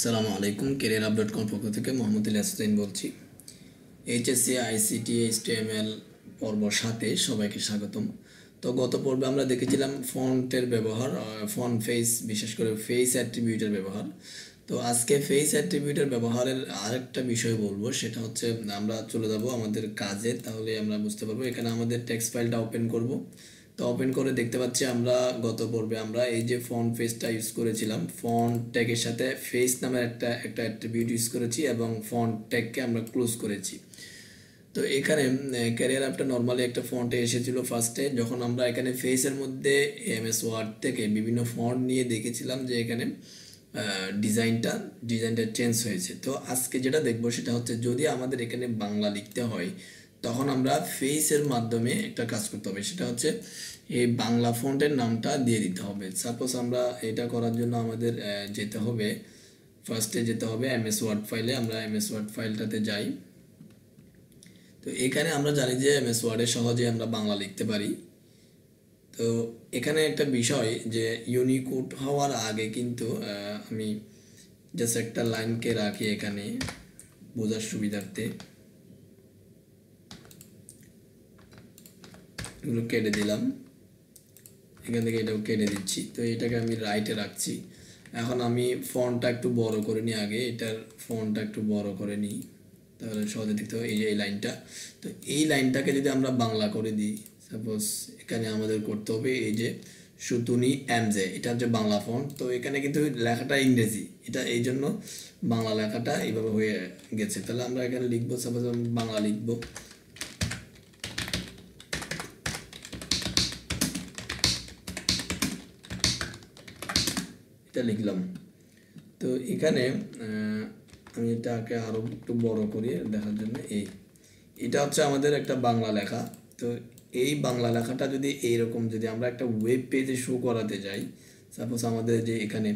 সালামু আলাইকুম career update কম পক্ষ থেকে মোহাম্মদ ইলিয়াস হোসেন বলছি এইচএসসি আইসিটি এইচটিএমএল পর্ব সাথে সবাইকে স্বাগতম তো গত পর্বে আমরা দেখেছিলাম ফন্টের ব্যবহার ফন্ট ফেস বিশেষ করে ফেস অ্যাট্রিবিউটের ব্যবহার তো আজকে ফেস অ্যাট্রিবিউটের ব্যবহারের আরেকটা বিষয় বলবো সেটা হচ্ছে আমরা চলে যাব আমাদের কাজে তাহলে আমরা বুঝতে পারবো এখানে আমাদের টেক্সট ফাইলটা ওপেন করব তো ওপেন করে দেখতে পাচ্ছি আমরা গত পর্বে আমরা এই যে ফন্ট ফেসটা ইউজ করেছিলাম ফন্ট ট্যাগের সাথে ফেস নামের একটা একটা অ্যাট্রিবিউট ইউজ করেছি এবং ফন্ট ট্যাগকে আমরা ক্লোজ করেছি তো এখানে ক্যারিয়ার অ্যাপটা নর্মালি একটা ফন্টে এসেছিল ফার্স্টে যখন আমরা এখানে ফেসের মধ্যে এম এস ওয়ার্ড থেকে বিভিন্ন ফন্ট নিয়ে দেখেছিলাম যে এখানে ডিজাইনটা ডিজাইনটা চেঞ্জ হয়েছে তো আজকে যেটা দেখবো সেটা হচ্ছে যদি আমাদের এখানে বাংলা লিখতে হয় তখন আমরা ফেসের মাধ্যমে একটা কাজ করতে হবে সেটা হচ্ছে এই বাংলা ফন্টের নামটা দিয়ে দিতে হবে সাপোজ আমরা এটা করার জন্য আমাদের যেতে হবে ফার্স্টে যেতে হবে এম এস ওয়ার্ড ফাইলে আমরা এম এস ওয়ার্ড ফাইলটাতে যাই তো এখানে আমরা জানি যে এম এস ওয়ার্ডে সহজে আমরা বাংলা লিখতে পারি তো এখানে একটা বিষয় যে ইউনিকোড হওয়ার আগে কিন্তু আমি জাস্ট একটা লাইনকে রাখি এখানে বোঝার সুবিধার্থে এগুলো কেটে দিলাম এখান থেকে এটাও কেটে দিচ্ছি তো এটাকে আমি রাইটে রাখছি এখন আমি ফোনটা একটু বড় করে নিই আগে এটার ফোনটা একটু বড় করে নিই তাহলে সহজে দেখতে হবে এই যে এই লাইনটা তো এই লাইনটাকে যদি আমরা বাংলা করে দিই সাপোজ এখানে আমাদের করতে হবে এই যে সুতুনি অ্যামজে এটা হচ্ছে বাংলা ফন্ট তো এখানে কিন্তু লেখাটা ইংরেজি এটা এই জন্য বাংলা লেখাটা এইভাবে হয়ে গেছে তাহলে আমরা এখানে লিখবো সাপোজ বাংলা লিখবো এটা লিখলাম তো এখানে আমি এটাকে আরও একটু বড় করি দেখার জন্য এই এটা হচ্ছে আমাদের একটা বাংলা লেখা তো এই বাংলা লেখাটা যদি এইরকম যদি আমরা একটা ওয়েব পেজে শো করাতে যাই সাপোজ আমাদের যে এখানে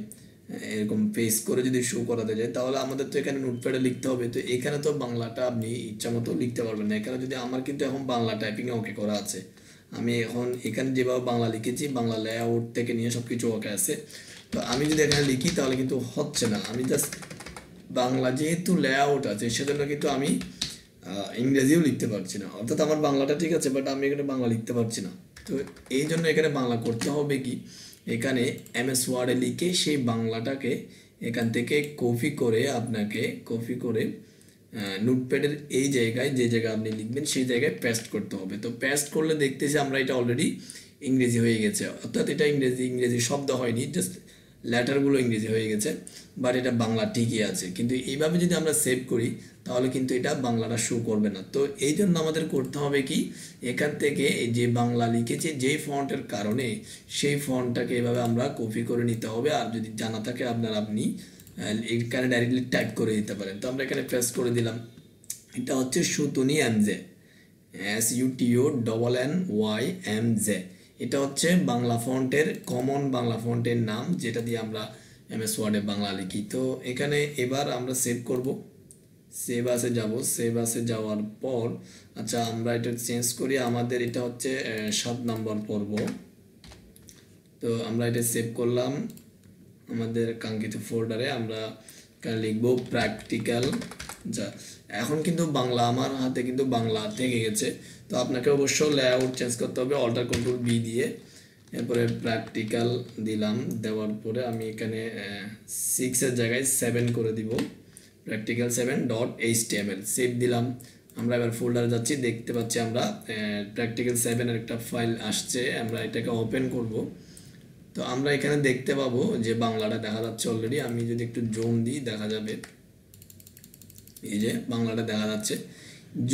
এরকম পেজ করে যদি শো করাতে যাই তাহলে আমাদের তো এখানে নোটপ্যাডে লিখতে হবে তো এখানে তো বাংলাটা আপনি ইচ্ছা মতো লিখতে পারবেন না এখানে যদি আমার কিন্তু এখন বাংলা টাইপিংয়ে ওকে করা আছে আমি এখন এখানে যেভাবে বাংলা লিখেছি বাংলা লেআউট থেকে নিয়ে সব কিছু ওকে আছে তো আমি যদি এখানে লিখি তাহলে কিন্তু হচ্ছে না আমি জাস্ট বাংলা যেহেতু লেআউট আছে সেজন্য কিন্তু আমি ইংরেজিও লিখতে পারছি না অর্থাৎ আমার বাংলাটা ঠিক আছে বাট আমি এখানে বাংলা লিখতে পারছি না তো এই জন্য এখানে বাংলা করতে হবে কি এখানে এম এস ওয়ার্ডে লিখে সেই বাংলাটাকে এখান থেকে কপি করে আপনাকে কপি করে নোটপ্যাডের এই জায়গায় যে জায়গায় আপনি লিখবেন সেই জায়গায় পেস্ট করতে হবে তো পেস্ট করলে দেখতেছি আমরা এটা অলরেডি ইংরেজি হয়ে গেছে অর্থাৎ এটা ইংরেজি ইংরেজি শব্দ হয়নি জাস্ট লেটারগুলো ইংরেজি হয়ে গেছে বাট এটা বাংলা ঠিকই আছে কিন্তু এইভাবে যদি আমরা সেভ করি তাহলে কিন্তু এটা বাংলাটা শো করবে না তো এই জন্য আমাদের করতে হবে কি এখান থেকে এই যে বাংলা লিখেছে যেই ফন্টের কারণে সেই ফন্টটাকে এভাবে আমরা কপি করে নিতে হবে আর যদি জানা থাকে আপনার আপনি এখানে ডাইরেক্টলি টাইপ করে দিতে পারেন তো আমরা এখানে প্রেস করে দিলাম এটা হচ্ছে Sutonny M J S U T O double N Y M J এটা হচ্ছে বাংলা ফন্টের কমন বাংলা ফন্টের নাম যেটা দিয়ে আমরা এমএস ওয়ার্ডে বাংলা লিখি তো এখানে এবার আমরা সেভ করব সেভ আসে যাব সেভ আসে যাওয়ার পর আচ্ছা আমরা এটা চেঞ্জ করি আমাদের এটা হচ্ছে সাত নম্বর পর্ব তো আমরা এটা সেভ করলাম আমাদের কাঙ্ক্ষিত ফোল্ডারে আমরা লিখব প্র্যাকটিক্যাল যা এখন কিন্তু বাংলা আমার হাতে কিন্তু বাংলা থেকে গেছে তো আপনাকে অবশ্য লেআউট চেঞ্জ করতে হবে অল্টার কন্ট্রোল বি দিয়ে এরপরে প্র্যাকটিক্যাল দিলাম দেওয়ার পরে আমি এখানে সিক্সের জায়গায় সেভেন করে দিব practical seven dot H T M L save দিলাম আমরা এবার ফোল্ডারে যাচ্ছি দেখতে পাচ্ছি আমরা প্র্যাকটিক্যাল সেভেনের একটা ফাইল আসছে আমরা এটাকে ওপেন করব তো আমরা এখানে দেখতে পাবো যে বাংলাটা দেখা যাচ্ছে অলরেডি আমি যদি একটু জোম দিই দেখা যাবে এই যে বাংলাটা দেখা যাচ্ছে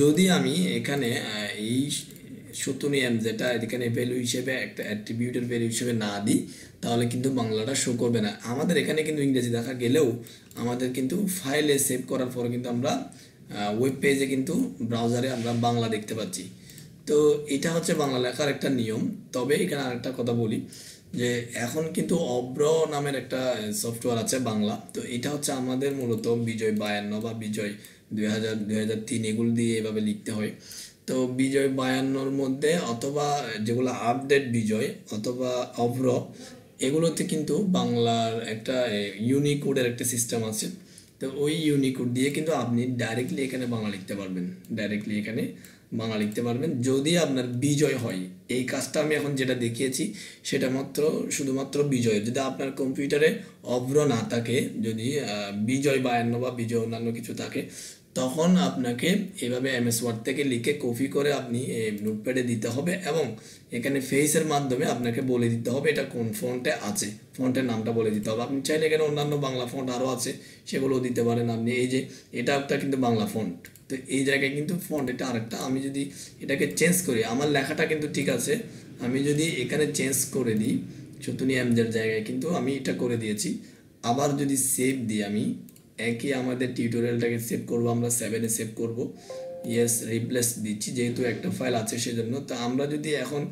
যদি আমি এখানে এই সত্য নিয়ম যেটা এখানে ভ্যালু হিসেবে একটা অ্যাট্রিবিউটের ভ্যালু হিসেবে না দিই তাহলে কিন্তু বাংলাটা শো করবে না আমাদের এখানে কিন্তু ইংরেজি দেখা গেলেও আমাদের কিন্তু ফাইলে সেভ করার পর কিন্তু আমরা ওয়েব পেজে কিন্তু ব্রাউজারে আমরা বাংলা দেখতে পাচ্ছি তো এটা হচ্ছে বাংলা লেখার একটা নিয়ম তবে এখানে আরেকটা কথা বলি যে এখন কিন্তু অব্র নামের একটা সফটওয়্যার আছে বাংলা তো এটা হচ্ছে আমাদের মূলত বিজয় বায়ান্ন বা বিজয় দুই হাজার দুই হাজার তিন এগুলো দিয়ে এভাবে লিখতে হয় তো বিজয় বায়ান্নর মধ্যে অথবা যেগুলো আপডেট বিজয় অথবা অব্র এগুলোতে কিন্তু বাংলার একটা ইউনিকোডের একটা সিস্টেম আছে তো ওই ইউনিকোড দিয়ে কিন্তু আপনি ডাইরেক্টলি এখানে বাংলা লিখতে পারবেন ডাইরেক্টলি এখানে বাংলা লিখতে পারবেন যদি আপনার বিজয় হয় এই কাজটা আমি এখন যেটা দেখিয়েছি সেটা মাত্র শুধুমাত্র বিজয় যদি আপনার কম্পিউটারে অভ্র না থাকে যদি বিজয় বায়ান্ন বা বিজয় অন্যান্য কিছু থাকে তখন আপনাকে এভাবে এম এস ওয়ার্ড থেকে লিখে কপি করে আপনি নোটপ্যাডে দিতে হবে এবং এখানে ফেসের মাধ্যমে আপনাকে বলে দিতে হবে এটা কোন ফন্টে আছে ফন্টের নামটা বলে দিতে হবে আপনি চাইলে এখানে অন্যান্য বাংলা ফন্ট আরও আছে সেগুলোও দিতে পারেন আপনি এই যে এটা একটা কিন্তু বাংলা ফন্ট তো এই জায়গায় কিন্তু ফন্ট এটা আরেকটা আমি যদি এটাকে চেঞ্জ করি আমার লেখাটা কিন্তু ঠিক আছে আমি যদি এখানে চেঞ্জ করে দিই চতুনি এমজের জায়গায় কিন্তু আমি এটা করে দিয়েছি আবার যদি সেভ দিই আমি একই আমাদের টিউটোরিয়ালটাকে সেভ করব আমরা সেভেনে সেভ করব ইয়েস রিপ্লেস দিচ্ছি যেহেতু একটা ফাইল আছে সেজন্য তো আমরা যদি এখন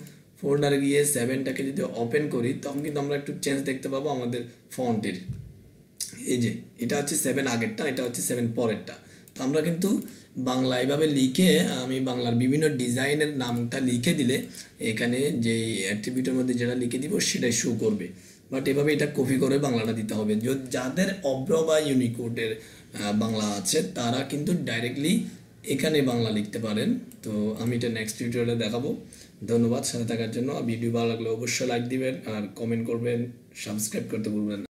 ফোল্ডারে গিয়ে সেভেনটাকে যদি ওপেন করি তখন কিন্তু আমরা একটু চেঞ্জ দেখতে পাবো আমাদের ফন্টের এই যে এটা হচ্ছে সেভেন আগেরটা এটা হচ্ছে সেভেন পরেরটা তো আমরা কিন্তু বাংলা এভাবে লিখে আমি বাংলার বিভিন্ন ডিজাইনের নামটা লিখে দিলে এখানে যে অ্যাট্রিবিউটের মধ্যে যেটা লিখে দিব সেটাই শো করবে বাট এভাবে এটা কপি করে বাংলাটা দিতে হবে যাদের অব্র বা ইউনিকোডের বাংলা আছে তারা কিন্তু ডাইরেক্টলি এখানে বাংলা লিখতে পারেন তো আমি এটা নেক্সট টিউটোরিয়ালে দেখাবো ধন্যবাদ সাথে থাকার জন্য ভিডিও ভালো লাগলে অবশ্যই লাইক দিবেন আর কমেন্ট করবেন সাবস্ক্রাইব করতে বলবেন